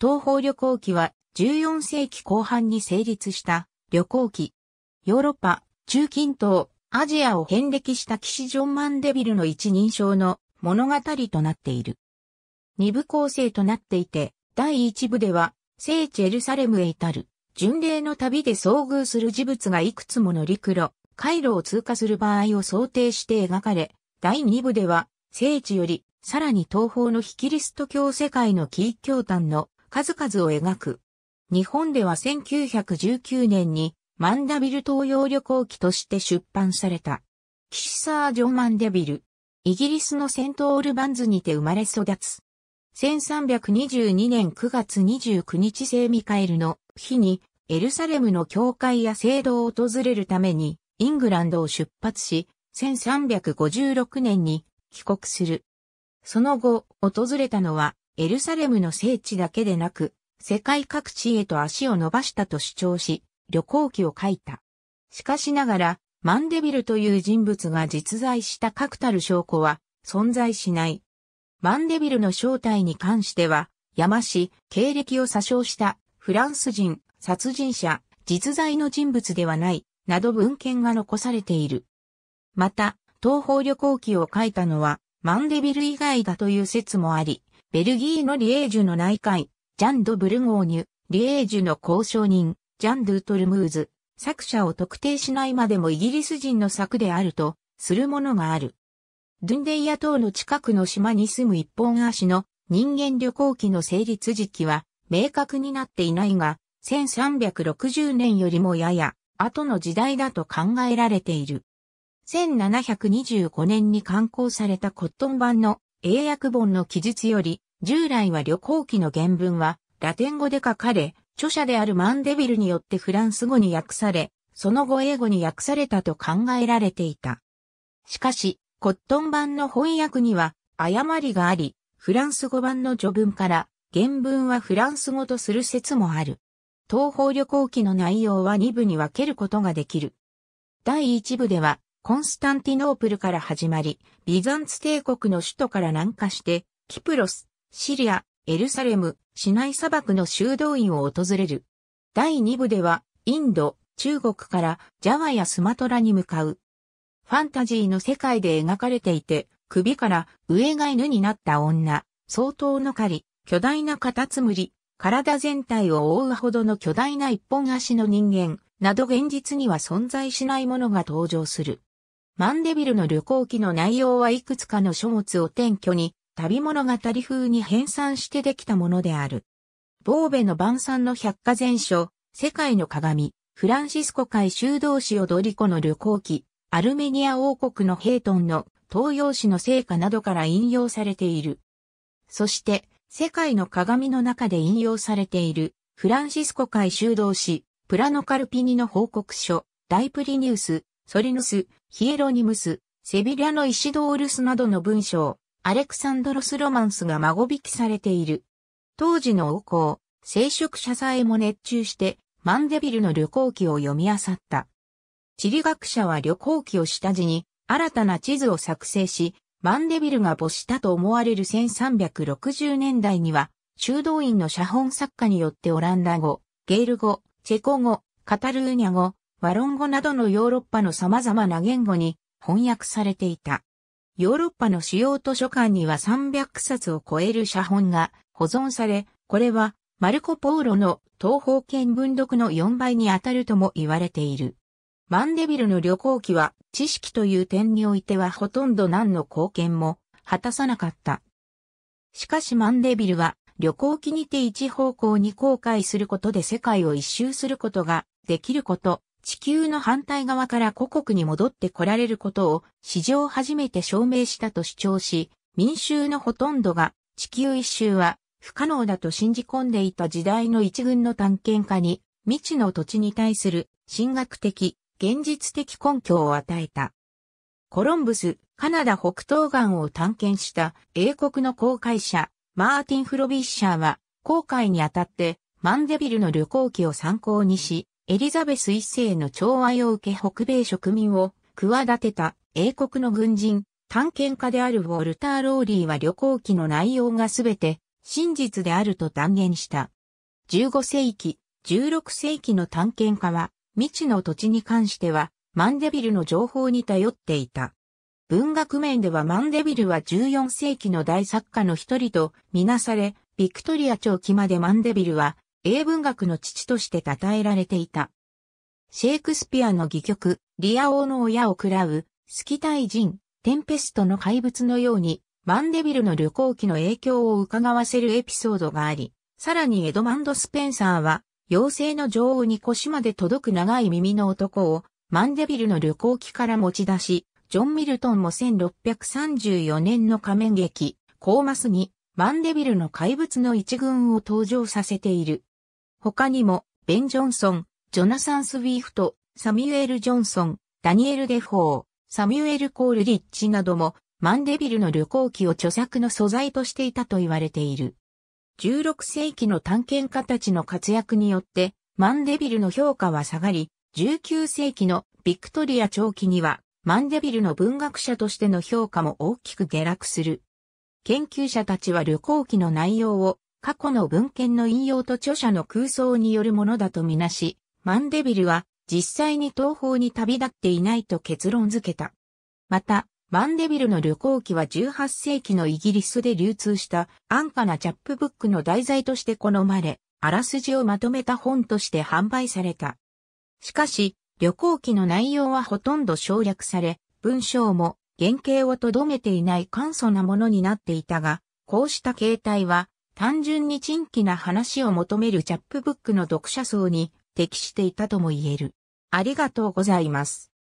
東方旅行記は14世紀後半に成立した旅行記。ヨーロッパ、中近東、アジアを遍歴した騎士ジョン・マンデビルの一人称の物語となっている。二部構成となっていて、第一部では聖地エルサレムへ至る巡礼の旅で遭遇する事物がいくつもの陸路、回路を通過する場合を想定して描かれ、第二部では、聖地より、さらに東方の非キリスト教世界のキー教団の数々を描く。日本では1919年にマンダビル東洋旅行記として出版された。キシサー・ジョン・マンデビル。イギリスのセントオールバンズにて生まれ育つ。1322年9月29日聖ミカエルの日にエルサレムの教会や聖堂を訪れるためにイングランドを出発し、1356年に帰国する。その後、訪れたのはエルサレムの聖地だけでなく、世界各地へと足を伸ばしたと主張し、旅行記を書いた。しかしながら、マンデビルという人物が実在した確たる証拠は存在しない。マンデビルの正体に関しては、山氏、経歴を詐称したフランス人、殺人者、実在の人物ではない、など文献が残されている。また、東方旅行記を書いたのは、マンデビル以外だという説もあり、ベルギーのリエージュの内海、ジャン・ド・ブルゴーニュ、リエージュの交渉人、ジャン・ドゥ・トルムーズ、作者を特定しないまでもイギリス人の作であると、するものがある。ドゥンデイヤ島の近くの島に住む一本足の人間旅行記の成立時期は明確になっていないが、1360年よりもやや後の時代だと考えられている。1725年に刊行されたコットン版の英訳本の記述より、従来は旅行記の原文は、ラテン語で書かれ、著者であるマンデビルによってフランス語に訳され、その後英語に訳されたと考えられていた。しかし、コットン版の翻訳には誤りがあり、フランス語版の序文から原文はフランス語とする説もある。東方旅行記の内容は2部に分けることができる。第1部ではコンスタンティノープルから始まり、ビザンツ帝国の首都から南下して、キプロス、シリア、エルサレム、市内砂漠の修道院を訪れる。第2部では、インド、中国からジャワやスマトラに向かう。ファンタジーの世界で描かれていて、首から上が犬になった女、相当の狩り、巨大なカタツムリ、体全体を覆うほどの巨大な一本足の人間、など現実には存在しないものが登場する。マンデビルの旅行記の内容はいくつかの書物を転居に、旅物語風に編纂してできたものである。ボーベの晩餐の百科全書、世界の鏡、フランシスコ海修道士オドリコの旅行記、アルメニア王国のヘイトンの東洋史の成果などから引用されている。そして、世界の鏡の中で引用されている、フランシスコ海修道士、プラノカルピニの報告書、ダイプリニウス、ソリヌス、ヒエロニムス、セビリアのイシドールスなどの文章、アレクサンドロス・ロマンスが孫引きされている。当時の王侯、聖職者さえも熱中して、マンデビルの旅行記を読み漁った。地理学者は旅行記を下地に、新たな地図を作成し、マンデビルが没したと思われる1360年代には、修道院の写本作家によってオランダ語、ゲール語、チェコ語、カタルーニャ語、ワロン語などのヨーロッパの様々な言語に翻訳されていた。ヨーロッパの主要図書館には300冊を超える写本が保存され、これはマルコ・ポーロの東方見文読の4倍に当たるとも言われている。マンデビルの旅行記は知識という点においてはほとんど何の貢献も果たさなかった。しかしマンデビルは旅行記にて一方向に後悔することで世界を一周することができること、地球の反対側から故国に戻って来られることを史上初めて証明したと主張し、民衆のほとんどが地球一周は不可能だと信じ込んでいた時代の一軍の探検家に未知の土地に対する神学的、現実的根拠を与えた。コロンブス、カナダ北東岸を探検した英国の航海者、マーティン・フロビッシャーは、航海にあたってマンデビルの旅行記を参考にし、エリザベス一世の寵愛を受け北米植民を企てた英国の軍人、探検家であるウォルター・ローリーは旅行記の内容がすべて真実であると断言した。15世紀、16世紀の探検家は未知の土地に関してはマンデビルの情報に頼っていた。文学面ではマンデビルは14世紀の大作家の一人とみなされ、ビクトリア長期までマンデビルは英文学の父として称えられていた。シェイクスピアの戯曲、リア王の親を喰らう、スキタイ人、テンペストの怪物のように、マンデビルの旅行記の影響を伺わせるエピソードがあり、さらにエドマンド・スペンサーは、妖精の女王に腰まで届く長い耳の男を、マンデビルの旅行記から持ち出し、ジョン・ミルトンも1634年の仮面劇、コーマスに、マンデビルの怪物の一群を登場させている。他にも、ベン・ジョンソン、ジョナサン・スウィフト、サミュエル・ジョンソン、ダニエル・デフォー、サミュエル・コール・リッチなども、マンデビルの旅行記を著作の素材としていたと言われている。16世紀の探検家たちの活躍によって、マンデビルの評価は下がり、19世紀のビクトリア長期には、マンデビルの文学者としての評価も大きく下落する。研究者たちは旅行記の内容を過去の文献の引用と著者の空想によるものだとみなし、マンデビルは実際に東方に旅立っていないと結論付けた。また、マンデビルの旅行記は18世紀のイギリスで流通した安価なチャップブックの題材として好まれ、あらすじをまとめた本として販売された。しかし、旅行記の内容はほとんど省略され、文章も原型をとどめていない簡素なものになっていたが、こうした形態は単純に珍奇な話を求めるチャップブックの読者層に適していたとも言える。ありがとうございます。